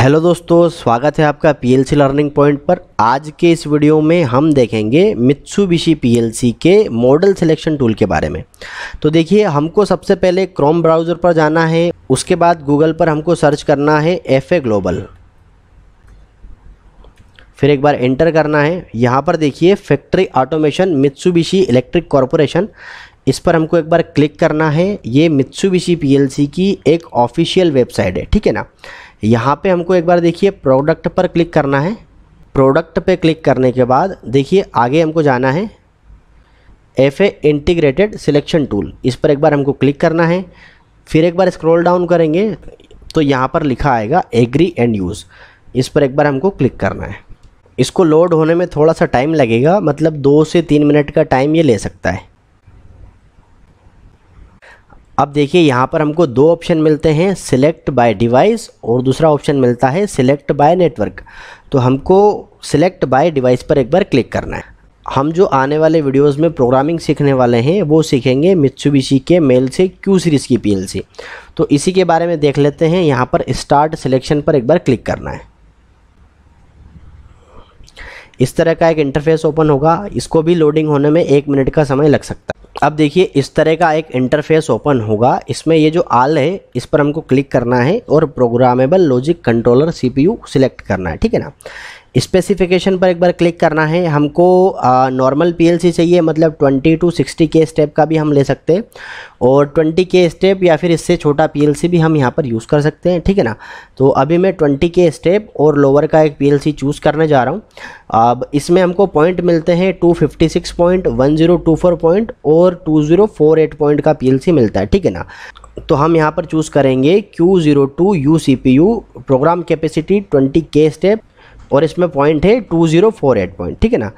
hello दोस्तों स्वागत है आपका पीएलसी लर्निंग पॉइंट पर आज के इस वीडियो में हम देखेंगे मित्सुबिशी पीएलसी के मॉडल सिलेक्शन टूल के बारे में तो देखिए हमको सबसे पहले क्रोम ब्राउज़र पर जाना है उसके बाद गूगल पर हमको सर्च करना है एफ ए ग्लोबल फिर एक बार एंटर करना है यहाँ पर देखिए factory automation Mitsubishi Electric Corporation इस पर हमको एक बार क्लिक करना है ये मित्सुबिशी पीएलसी की एक ऑफिशियल वेबसाइट है ठीक है ना यहाँ पे हमको एक बार देखिए प्रोडक्ट पर क्लिक करना है प्रोडक्ट पे क्लिक करने के बाद देखिए आगे हमको जाना है F A integrated selection tool इस पर एक बार हमको क्लिक करना है फिर एक बार स्क्रॉल डाउन करेंगे तो यहाँ पर लिखा आएगा एग्री एंड यूज़ इस पर एक बार हमको क्लिक करना है इसको लोड होने में थोड़ा सा टाइम लगेगा मतलब दो से तीन मिनट का टाइम ये ले सकता है अब देखिए यहाँ पर हमको दो ऑप्शन मिलते हैं सिलेक्ट बाय डिवाइस और दूसरा ऑप्शन मिलता है सिलेक्ट बाय नेटवर्क तो हमको सिलेक्ट बाय डिवाइस पर एक बार क्लिक करना है हम जो आने वाले वीडियोस में प्रोग्रामिंग सीखने वाले हैं वो सीखेंगे मित्सुबिशी के मेल से क्यू सीरीज़ की पीएलसी तो इसी के बारे में देख लेते हैं यहाँ पर स्टार्ट सिलेक्शन पर एक बार क्लिक करना है इस तरह का एक इंटरफेस ओपन होगा इसको भी लोडिंग होने में एक मिनट का समय लग सकता है अब देखिए इस तरह का एक इंटरफेस ओपन होगा इसमें ये जो आल है इस पर हमको क्लिक करना है और programmable logic controller CPU select करना है ठीक है ना स्पेसिफिकेशन पर एक बार क्लिक करना है हमको नॉर्मल पीएलसी चाहिए मतलब 20 टू 60 के स्टेप का भी हम ले सकते हैं और 20 के स्टेप या फिर इससे छोटा पीएलसी भी हम यहाँ पर यूज़ कर सकते हैं ठीक है ना तो अभी मैं 20 के स्टेप और लोअर का एक पीएलसी चूज़ करने जा रहा हूँ अब इसमें हमको पॉइंट मिलते हैं टू पॉइंट वन पॉइंट और टू पॉइंट का पी मिलता है ठीक है ना तो हम यहाँ पर चूज़ करेंगे Q zero program capacity twenty के स्टेप और इसमें पॉइंट है two zero four eight point ठीक है ना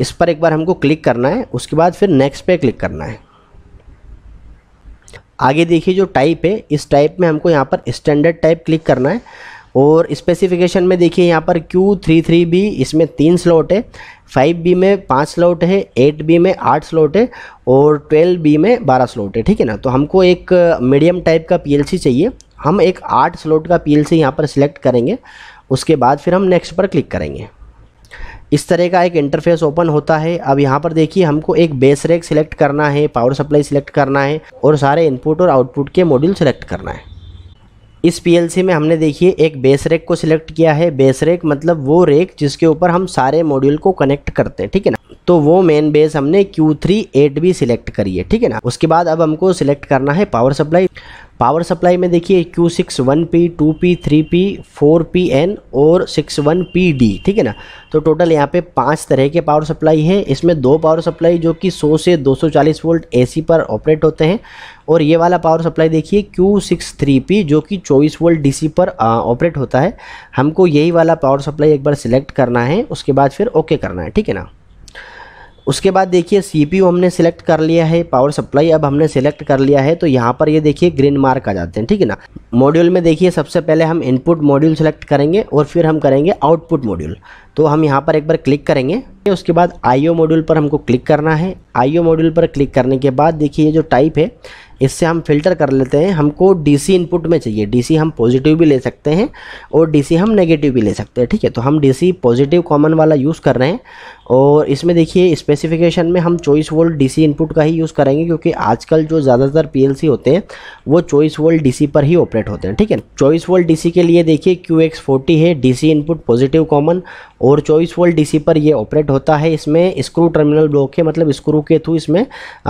इस पर एक बार हमको क्लिक करना है उसके बाद फिर नेक्स्ट पे क्लिक करना है आगे देखिए जो टाइप है इस टाइप में हमको यहाँ पर स्टैंडर्ड टाइप क्लिक करना है और स्पेसिफिकेशन में देखिए यहाँ पर क्यू थ्री थ्री बी इसमें तीन स्लॉट है फाइव बी में पाँच स्लॉट है एट बी में आठ स्लॉट है और ट्वेल्व बी में बारह स्लॉट है ठीक है ना तो हमको एक मीडियम uh, टाइप का पीएलसी चाहिए हम एक आठ स्लॉट का पीएलसी यहाँ पर सिलेक्ट करेंगे उसके बाद फिर हम नेक्स्ट पर क्लिक करेंगे इस तरह का एक इंटरफेस ओपन होता है अब यहाँ पर देखिए हमको एक बेस रैक सिलेक्ट करना है पावर सप्लाई सिलेक्ट करना है और सारे इनपुट और आउटपुट के मॉड्यूल सिलेक्ट करना है इस पीएलसी में हमने देखिए एक बेस रेक को सिलेक्ट किया है बेस रेक मतलब वो रेक जिसके ऊपर हम सारे मॉड्यूल को कनेक्ट करते हैं ठीक है ना तो वो मेन बेस हमने Q3 8B सिलेक्ट करी है ठीक है ना उसके बाद अब हमको सिलेक्ट करना है पावर सप्लाई पावर सप्लाई में देखिए Q six one P two P three P four P N और सिक्स वन पी डी ठीक है ना तो टोटल यहाँ पे पांच तरह के पावर सप्लाई है इसमें दो पावर सप्लाई जो कि 100 से 240 वोल्ट एसी पर ऑपरेट होते हैं और ये वाला पावर सप्लाई देखिए क्यू सिक्स थ्री पी जो कि 24 वोल्ट डीसी पर ऑपरेट होता है हमको यही वाला पावर सप्लाई एक बार सिलेक्ट करना है उसके बाद फिर ओके करना है ठीक है ना उसके बाद देखिए सीपीयू हमने सेलेक्ट कर लिया है पावर सप्लाई अब हमने सेलेक्ट कर लिया है तो यहाँ पर ये देखिए ग्रीन मार्क आ जाते हैं ठीक है ना मॉड्यूल में देखिए सबसे पहले हम इनपुट मॉड्यूल सेलेक्ट करेंगे और फिर हम करेंगे आउटपुट मॉड्यूल तो हम यहाँ पर एक बार क्लिक करेंगे उसके बाद आईओ मॉड्यूल पर हमको क्लिक करना है आईओ मॉड्यूल पर क्लिक करने के बाद देखिए ये जो टाइप है इससे हम फिल्टर कर लेते हैं हमको डीसी इनपुट में चाहिए डीसी हम पॉजिटिव भी ले सकते हैं और डीसी हम नेगेटिव भी ले सकते हैं ठीक है तो हम डीसी पॉजिटिव कॉमन वाला यूज़ कर रहे हैं और इसमें देखिए स्पेसिफिकेशन में हम चॉइस वोल्ट डीसी इनपुट का ही यूज़ करेंगे क्योंकि आजकल जो ज़्यादातर पीएलसी होते हैं वो चॉइस वोल्ट डीसी पर ही ऑपरेट होते हैं ठीक है चॉइस वोल्ट डीसी के लिए देखिए क्यू एक्स फोर्टी है डीसी इनपुट पॉजिटिव कॉमन और चौबीस वोल्ट डीसी पर ये ऑपरेट होता है इसमें स्क्रू टर्मिनल ब्लॉक है मतलब स्क्रू के थ्रू इसमें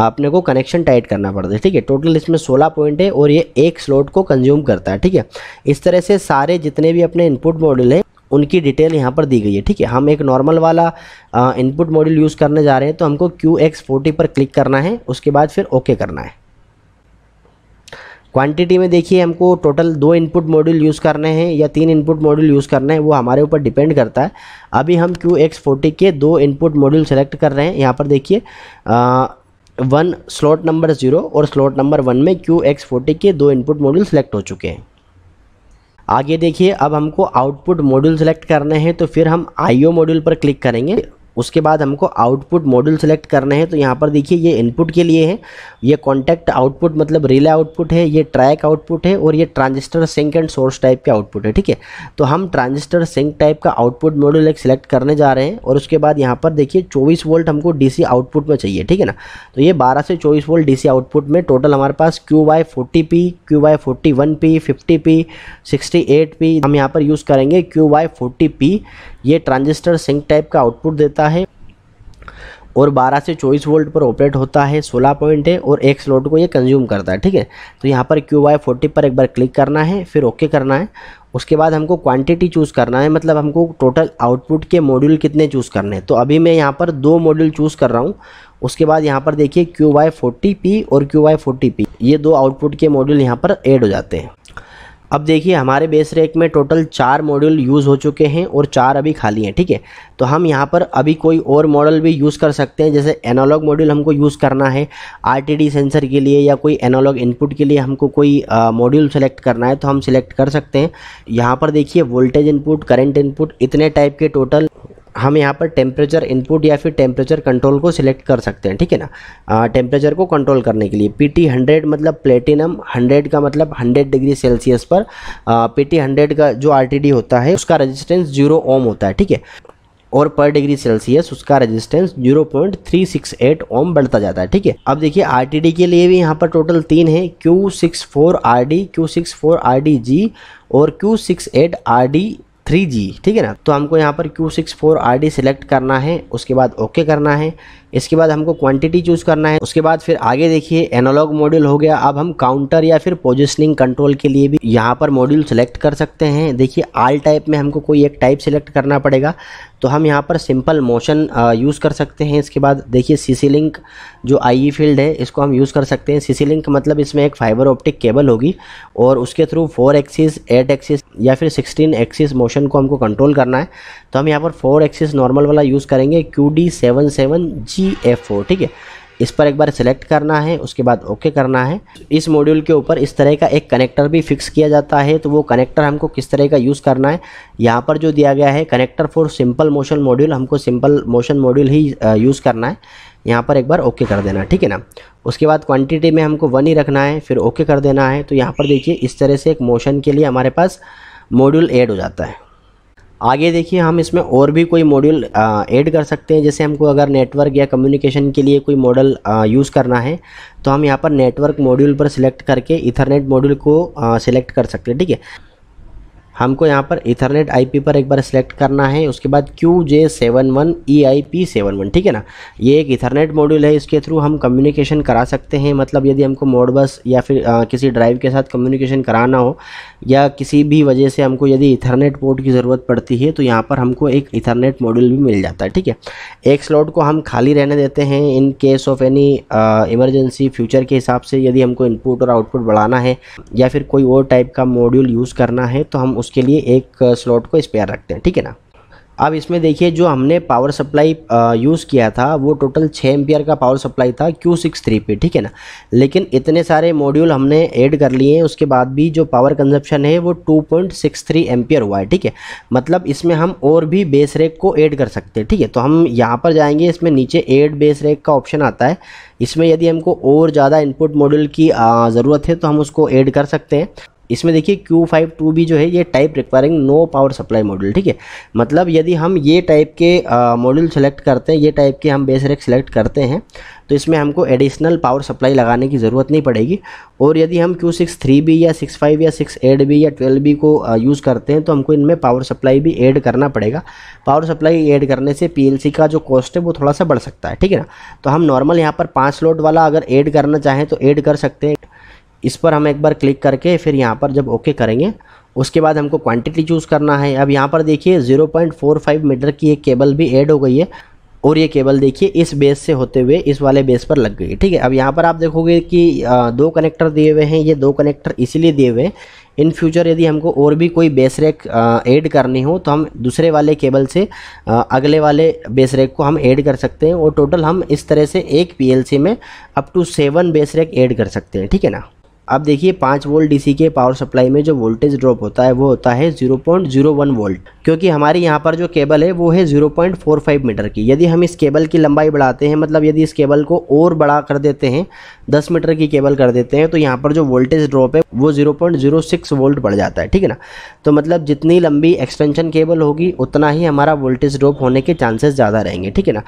अपने को कनेक्शन टाइट करना पड़ता है ठीक है टोटल इसमें सोलह पॉइंट है और ये एक स्लॉट को कंज्यूम करता है ठीक है इस तरह से सारे जितने भी अपने इनपुट मॉडल हैं उनकी डिटेल यहाँ पर दी गई है ठीक है हम एक नॉर्मल वाला इनपुट मॉडल यूज़ करने जा रहे हैं तो हमको क्यू एक्स फोर्टी पर क्लिक करना है उसके बाद फिर ओके करना है क्वांटिटी में देखिए हमको टोटल दो इनपुट मॉड्यूल यूज़ करने हैं या तीन इनपुट मॉड्यूल यूज़ करने हैं वो हमारे ऊपर डिपेंड करता है अभी हम क्यू एक्स फोर्टी के दो इनपुट मॉड्यूल सेलेक्ट कर रहे हैं यहाँ पर देखिए वन स्लॉट नंबर ज़ीरो और स्लॉट नंबर वन में क्यू एक्स फोर्टी के दो इनपुट मॉड्यूल सेलेक्ट हो चुके हैं आगे देखिए अब हमको आउटपुट मॉड्यूल सेलेक्ट करने हैं तो फिर हम आईओ मॉड्यूल पर क्लिक करेंगे उसके बाद हमको आउटपुट मॉड्यूल सेलेक्ट करने हैं तो यहाँ पर देखिए ये इनपुट के लिए है ये कॉन्टैक्ट आउटपुट मतलब रिले आउटपुट है ये ट्रैक आउटपुट है और ये transistor sink and source type के आउटपुट है ठीक है तो हम ट्रांजिस्टर सिंक टाइप का आउटपुट मॉड्यूल एक सिलेक्ट करने जा रहे हैं और उसके बाद यहाँ पर देखिए चौबीस वोल्ट हमको डी आउटपुट में चाहिए ठीक है ना तो ये बारह से चौबीस वोल्ट डी आउटपुट में टोटल हमारे पास Q by forty P Q by forty one P fifty P sixty eight P हम यहाँ पर यूज़ करेंगे क्यू बाई फोर्टी पी ये ट्रांजिस्टर सिंक टाइप का आउटपुट देता है और 12 से 24 वोल्ट पर ऑपरेट होता है 16 पॉइंट है और एक स्लॉट को ये कंज्यूम करता है ठीक है तो यहाँ पर क्यू वाई फोर्टी पर एक बार क्लिक करना है फिर ओके okay करना है उसके बाद हमको क्वांटिटी चूज़ करना है मतलब हमको टोटल आउटपुट के मॉड्यूल कितने चूज़ करने हैं तो अभी मैं यहाँ पर दो मॉड्यूल चूज़ कर रहा हूँ उसके बाद यहाँ पर देखिए क्यू वाई फोर्टी पी और क्यू वाई फोर्टी पी ये दो आउटपुट के मॉड्यूल यहाँ पर ऐड हो जाते हैं अब देखिए हमारे बेस रैक में टोटल चार मॉड्यूल यूज़ हो चुके हैं और चार अभी खाली हैं ठीक है तो हम यहाँ पर अभी कोई और मॉडल भी यूज़ कर सकते हैं जैसे एनालॉग मॉड्यूल हमको यूज़ करना है आरटीडी सेंसर के लिए या कोई एनालॉग इनपुट के लिए हमको कोई मॉड्यूल सेलेक्ट करना है तो हम सिलेक्ट कर सकते हैं यहाँ पर देखिए वोल्टेज इनपुट करेंट इनपुट इतने टाइप के टोटल हम यहाँ पर टेम्परेचर इनपुट या फिर टेम्परेचर कंट्रोल को सिलेक्ट कर सकते हैं ठीक है ना टेम्परेचर को कंट्रोल करने के लिए पी टी हंड्रेड मतलब प्लेटिनम हंड्रेड का मतलब हंड्रेड डिग्री सेल्सियस पर पी टी हंड्रेड का जो आर टी डी होता है उसका रजिस्टेंस जीरो ओम होता है ठीक है और पर डिग्री सेल्सियस उसका रेजिस्टेंस 0.368 ओम बढ़ता जाता है ठीक है अब देखिए आरटीडी के लिए भी यहाँ पर टोटल तीन है Q six four R D Q six four R D G और Q six eight R D three G ठीक है ना तो हमको यहाँ पर Q six four R D select करना है उसके बाद ओके करना है इसके बाद हमको क्वांटिटी चूज़ करना है उसके बाद फिर आगे देखिए एनालॉग मॉड्यूल हो गया अब हम काउंटर या फिर पोजिशनिंग कंट्रोल के लिए भी यहाँ पर मॉड्यूल सेलेक्ट कर सकते हैं देखिए आल टाइप में हमको कोई एक टाइप सेलेक्ट करना पड़ेगा तो हम यहाँ पर सिंपल मोशन यूज़ कर सकते हैं इसके बाद देखिए सीसी लिंक जो आई फील्ड e है इसको हम यूज़ कर सकते हैं सीसी लिंक मतलब इसमें एक फाइबर ऑप्टिक केबल होगी और उसके through four axis eight axis या फिर सिक्सटीन एक्सिस मोशन को हमको कंट्रोल करना है तो हम यहाँ पर फोर एक्सिस नॉर्मल वाला यूज़ करेंगे Q D seven seven G C F O ठीक है इस पर एक बार सेलेक्ट करना है उसके बाद ओके करना है इस मॉड्यूल के ऊपर इस तरह का एक कनेक्टर भी फिक्स किया जाता है तो वो कनेक्टर हमको किस तरह का यूज़ करना है यहाँ पर जो दिया गया है connector for simple motion module हमको सिंपल मोशन मॉड्यूल ही यूज़ करना है यहाँ पर एक बार ओके कर देना ठीक है ना उसके बाद क्वान्टिटी में हमको वन ही रखना है फिर ओके कर देना है तो यहाँ पर देखिए इस तरह से एक मोशन के लिए हमारे पास मॉड्यूल एड हो जाता है आगे देखिए हम इसमें और भी कोई मॉड्यूल ऐड कर सकते हैं जैसे हमको अगर नेटवर्क या कम्युनिकेशन के लिए कोई मॉडल यूज़ करना है तो हम यहाँ पर नेटवर्क मॉड्यूल पर सिलेक्ट करके इथरनेट मॉड्यूल को सिलेक्ट कर सकते हैं ठीक है हमको यहाँ पर इथरनेट आईपी पर एक बार सेलेक्ट करना है उसके बाद Q J seven one E I P seven one ठीक है ना ये एक इथरनेट मॉड्यूल है इसके थ्रू हम कम्युनिकेशन करा सकते हैं मतलब यदि हमको मोड बस या फिर आ, किसी ड्राइव के साथ कम्युनिकेशन कराना हो या किसी भी वजह से हमको यदि इथरनेट पोर्ट की ज़रूरत पड़ती है तो यहाँ पर हमको एक इथरनेट मॉड्यूल भी मिल जाता है ठीक है एक स्लॉट को हम खाली रहने देते हैं in case of any emergency future के हिसाब से यदि हमको इनपुट और आउटपुट बढ़ाना है या फिर कोई और टाइप का मॉड्यूल यूज़ करना है तो हम उस उसके लिए एक स्लॉट को स्पेयर रखते हैं ठीक है ना अब इसमें देखिए जो हमने पावर सप्लाई यूज़ किया था वो टोटल छः एम्पियर का पावर सप्लाई था क्यू सिक्स थ्री पे ठीक है ना लेकिन इतने सारे मॉड्यूल हमने ऐड कर लिए हैं उसके बाद भी जो पावर कंजप्शन है वो two point six three ampere हुआ है ठीक है मतलब इसमें हम और भी बेस रेक को ऐड कर सकते हैं ठीक है तो हम यहाँ पर जाएंगे इसमें नीचे एड बेस रेक का ऑप्शन आता है इसमें यदि हमको और ज़्यादा इनपुट मॉड्यूल की ज़रूरत है तो हम उसको ऐड कर सकते हैं इसमें देखिए क्यू फाइव टू जो है ये type requiring no power supply module ठीक है मतलब यदि हम ये टाइप के मॉड्यूल सेलेक्ट करते हैं ये टाइप के हम बेस रेक सेलेक्ट करते हैं तो इसमें हमको एडिशनल पावर सप्लाई लगाने की ज़रूरत नहीं पड़ेगी और यदि हम क्यू सिक्स थ्री बी या सिक्स फाइव या सिक्स एट बी या ट्वेल्व बी को यूज़ करते हैं तो हमको इनमें पावर सप्लाई भी ऐड करना पड़ेगा पावर सप्लाई ऐड करने से पी का जो कॉस्ट है वो थोड़ा सा बढ़ सकता है ठीक है ना तो हम नॉर्मल यहाँ पर पाँच लोड वाला अगर ऐड करना चाहें तो ऐड कर सकते हैं इस पर हम एक बार क्लिक करके फिर यहाँ पर जब ओके करेंगे उसके बाद हमको क्वांटिटी चूज़ करना है अब यहाँ पर देखिए 0.45 मीटर की एक केबल भी ऐड हो गई है और ये केबल देखिए इस बेस से होते हुए इस वाले बेस पर लग गई ठीक है अब यहाँ पर आप देखोगे कि दो कनेक्टर दिए हुए हैं ये दो कनेक्टर इसीलिए दिए हुए हैं इन फ्यूचर यदि हमको और भी कोई बेस रैक ऐड करनी हो तो हम दूसरे वाले केबल से अगले वाले बेस रैक को हम ऐड कर सकते हैं और टोटल हम इस तरह से एक पी में up to seven base rack add कर सकते हैं ठीक है ना अब देखिए पाँच वोल्ट डीसी के पावर सप्लाई में जो वोल्टेज ड्रॉप होता है वो होता है 0.01 वोल्ट क्योंकि हमारे यहाँ पर जो केबल है वो है 0.45 मीटर की यदि हम इस केबल की लंबाई बढ़ाते हैं मतलब यदि इस केबल को और बड़ा कर देते हैं 10 मीटर की केबल कर देते हैं तो यहाँ पर जो वोल्टेज ड्रॉप है वो सिक्स वोल्ट बढ़ जाता है ठीक है ना तो मतलब जितनी लंबी एक्सटेंशन केबल होगी उतना ही हमारा वोल्टेज ड्रॉप होने के चांसेस ज़्यादा रहेंगे ठीक है ना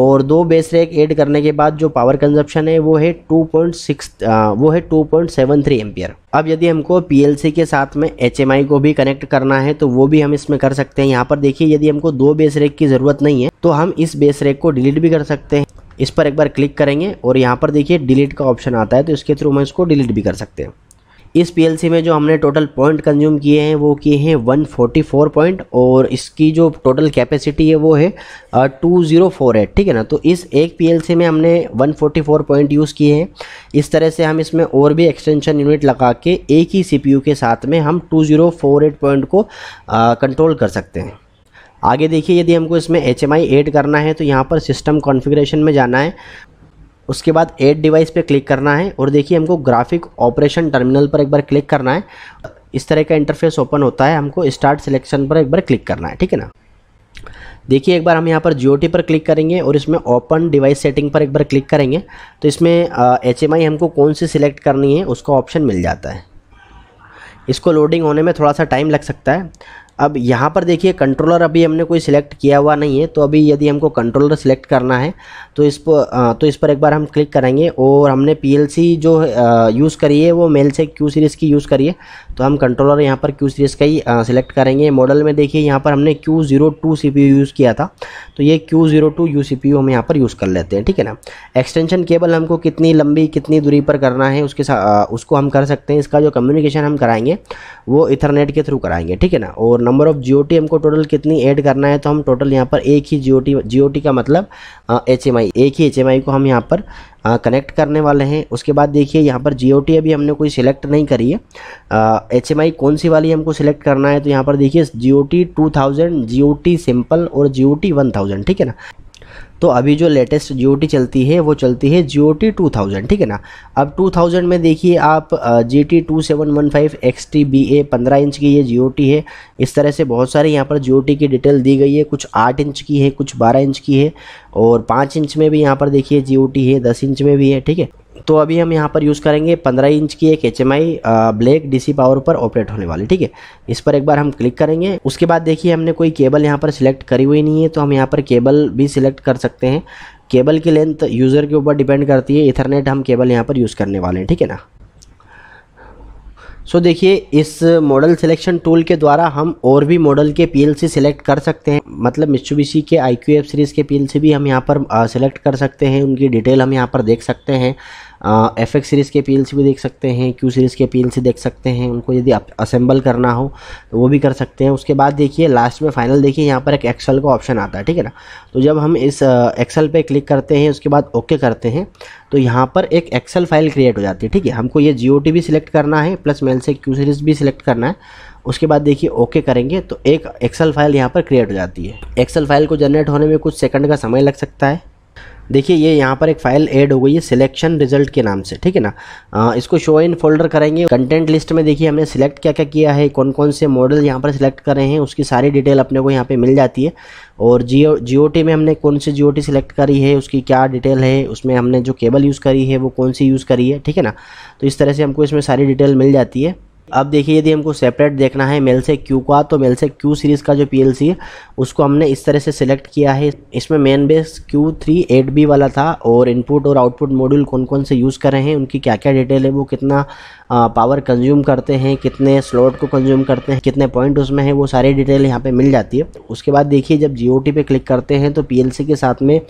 और दो बेस रेक एड करने के बाद जो पावर कंजप्शन है वो है टू वो है टू सेवन थ्री एम्पियर अब यदि हमको पीएलसी के साथ में एच को भी कनेक्ट करना है तो वो भी हम इसमें कर सकते हैं यहाँ पर देखिए यदि हमको दो बेस रेक की ज़रूरत नहीं है तो हम इस बेस रेक को डिलीट भी कर सकते हैं इस पर एक बार क्लिक करेंगे और यहाँ पर देखिए डिलीट का ऑप्शन आता है तो इसके थ्रू हम इसको डिलीट भी कर सकते हैं इस पीएलसी में जो हमने टोटल पॉइंट कंज्यूम किए हैं वो किए हैं 144 पॉइंट और इसकी जो टोटल कैपेसिटी है वो है टू ज़ीरो फोर एट ठीक है ना तो इस एक पीएलसी में हमने 144 पॉइंट यूज़ किए हैं इस तरह से हम इसमें और भी एक्सटेंशन यूनिट लगा के एक ही सीपीयू के साथ में हम two zero four eight point को कंट्रोल कर सकते हैं आगे देखिए यदि हमको इसमें एच एम आई ऐड करना है तो यहाँ पर सिस्टम कॉन्फ़िगरेशन में जाना है उसके बाद एड डिवाइस पे क्लिक करना है और देखिए हमको ग्राफिक ऑपरेशन टर्मिनल पर एक बार क्लिक करना है इस तरह का इंटरफेस ओपन होता है हमको स्टार्ट सिलेक्शन पर एक बार क्लिक करना है ठीक है ना देखिए एक बार हम यहाँ पर जी पर क्लिक करेंगे और इसमें ओपन डिवाइस सेटिंग पर एक बार क्लिक करेंगे तो इसमें एच हमको कौन सी सिलेक्ट करनी है उसका ऑप्शन मिल जाता है इसको लोडिंग होने में थोड़ा सा टाइम लग सकता है अब यहाँ पर देखिए कंट्रोलर अभी हमने कोई सिलेक्ट किया हुआ नहीं है तो अभी यदि हमको कंट्रोलर सिलेक्ट करना है तो इस पर तो इस पर एक बार हम क्लिक करेंगे और हमने पीएलसी जो यूज़ करी है वो मेल से क्यू सीरीज़ की यूज़ करी है तो हम कंट्रोलर यहाँ पर क्यू सीरीज़ का ही सिलेक्ट करेंगे मॉडल में देखिए यहाँ पर हमने Q zero two C P U use किया था तो ये Q zero two U C P U हम यहाँ पर यूज़ कर लेते हैं ठीक है ना एक्सटेंशन केबल हमको कितनी लंबी कितनी दूरी पर करना है उसके साथ उसको हम कर सकते हैं इसका जो कम्युनिकेशन हम कराएँगे वो इथरनेट के थ्रू कराएंगे ठीक है ना और नंबर ऑफ जी हमको टोटल कितनी ऐड करना है तो हम टोटल यहाँ पर एक ही जी जी का मतलब एच एक ही एच को हम यहाँ पर कनेक्ट करने वाले हैं उसके बाद देखिए यहाँ पर जी अभी हमने कोई सिलेक्ट नहीं करी है एच कौन सी वाली हमको सिलेक्ट करना है तो यहाँ पर देखिए G O T two thousand G O T simple और G O T one thousand ठीक है ना तो अभी जो लेटेस्ट जियो चलती है वो चलती है जियो टी टू थाउजेंड ठीक है ना अब टू थाउजेंड में देखिए आप G T two seven one five X T B A पंद्रह इंच की ये जियो टी है इस तरह से बहुत सारे यहाँ पर जियो टी की डिटेल दी गई है कुछ आठ इंच की है कुछ बारह इंच की है और पाँच इंच में भी यहाँ पर देखिए जियो टी है दस इंच में भी है ठीक है तो अभी हम यहाँ पर यूज़ करेंगे 15 इंच की एक एच ब्लैक डी पावर पर ऑपरेट होने वाली ठीक है इस पर एक बार हम क्लिक करेंगे उसके बाद देखिए हमने कोई केबल यहाँ पर सिलेक्ट करी हुई नहीं है तो हम यहाँ पर केबल भी सिलेक्ट कर सकते हैं केबल की लेंथ यूज़र के ऊपर डिपेंड करती है इथरनेट हम केबल यहाँ पर यूज़ करने वाले हैं ठीक है ना सो so, देखिए इस मॉडल सिलेक्शन टूल के द्वारा हम और भी मॉडल के पीएलसी सिलेक्ट कर सकते हैं मतलब C K I Q F series के पीएलसी भी हम यहाँ पर सिलेक्ट कर सकते हैं उनकी डिटेल हम यहाँ पर देख सकते हैं एफ एक्स सीरीज़ के पी एल सी भी देख सकते हैं क्यू सीरीज़ के पी एल सी देख सकते हैं उनको यदि असेंबल करना हो तो वो भी कर सकते हैं उसके बाद देखिए लास्ट में फाइनल देखिए यहाँ पर एक एक्सेल का ऑप्शन आता है ठीक है ना तो जब हम इस एक्सेल पे क्लिक करते हैं उसके बाद ओके करते हैं तो यहाँ पर एक एक्सेल फाइल क्रिएट हो जाती है ठीक है हमको ये जी भी सिलेक्ट करना है प्लस मेल से क्यू सीरीज़ भी सिलेक्ट करना है उसके बाद देखिए ओके करेंगे तो एक एक्सेल फाइल यहाँ पर क्रिएट हो जाती है एक्सेल फाइल को जनरेट होने में कुछ सेकंड का समय लग सकता है देखिए ये यहाँ पर एक फाइल ऐड हो गई है सिलेक्शन रिजल्ट के नाम से ठीक है ना आ, इसको शो इन फोल्डर करेंगे कंटेंट लिस्ट में देखिए हमने सिलेक्ट क्या क्या किया है कौन कौन से मॉडल यहाँ पर सिलेक्ट कर रहे हैं उसकी सारी डिटेल अपने को यहाँ पे मिल जाती है और जियो जियो में हमने कौन सी जियो सिलेक्ट करी है उसकी क्या डिटेल है उसमें हमने जो केबल यूज़ करी है वो कौन सी यूज़ करी है ठीक है ना तो इस तरह से हमको इसमें सारी डिटेल मिल जाती है अब देखिए यदि हमको सेपरेट देखना है मेल से क्यू का तो मेल से क्यू सीरीज़ का जो पीएलसी है उसको हमने इस तरह से सिलेक्ट किया है इसमें main base Q three eight B वाला था और इनपुट और आउटपुट मॉड्यूल कौन कौन से यूज़ कर रहे हैं उनकी क्या क्या डिटेल है वो कितना पावर कंज्यूम करते हैं कितने स्लॉट को कंज्यूम करते हैं कितने पॉइंट उसमें है वो सारी डिटेल यहाँ पर मिल जाती है उसके बाद देखिए जब जी ओ पे क्लिक करते हैं तो पी के साथ में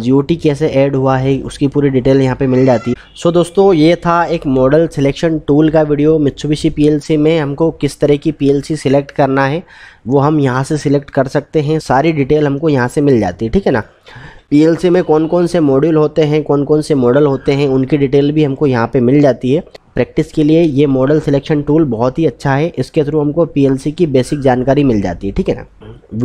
जी कैसे ऐड हुआ है उसकी पूरी डिटेल यहाँ पर मिल जाती है सो दोस्तों ये था एक मॉडल सिलेक्शन टूल का वीडियो मिच्छुबिश उसी पीएलसी में हमको किस तरह की पीएलसी सिलेक्ट करना है वो हम यहाँ से सिलेक्ट कर सकते हैं सारी डिटेल हमको यहाँ से मिल जाती है ठीक है ना पी में कौन कौन से मॉड्यूल होते हैं कौन कौन से मॉडल होते हैं उनकी डिटेल भी हमको यहाँ पे मिल जाती है प्रैक्टिस के लिए ये मॉडल सिलेक्शन टूल बहुत ही अच्छा है इसके थ्रू हमको पी की बेसिक जानकारी मिल जाती है ठीक है ना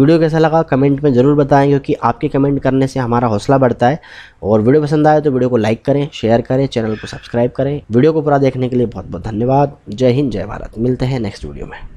वीडियो कैसा लगा कमेंट में ज़रूर बताएं क्योंकि आपके कमेंट करने से हमारा हौसला बढ़ता है और वीडियो पसंद आए तो वीडियो को लाइक करें शेयर करें चैनल को सब्सक्राइब करें वीडियो को पूरा देखने के लिए बहुत बहुत धन्यवाद जय हिंद जय भारत मिलते हैं नेक्स्ट वीडियो में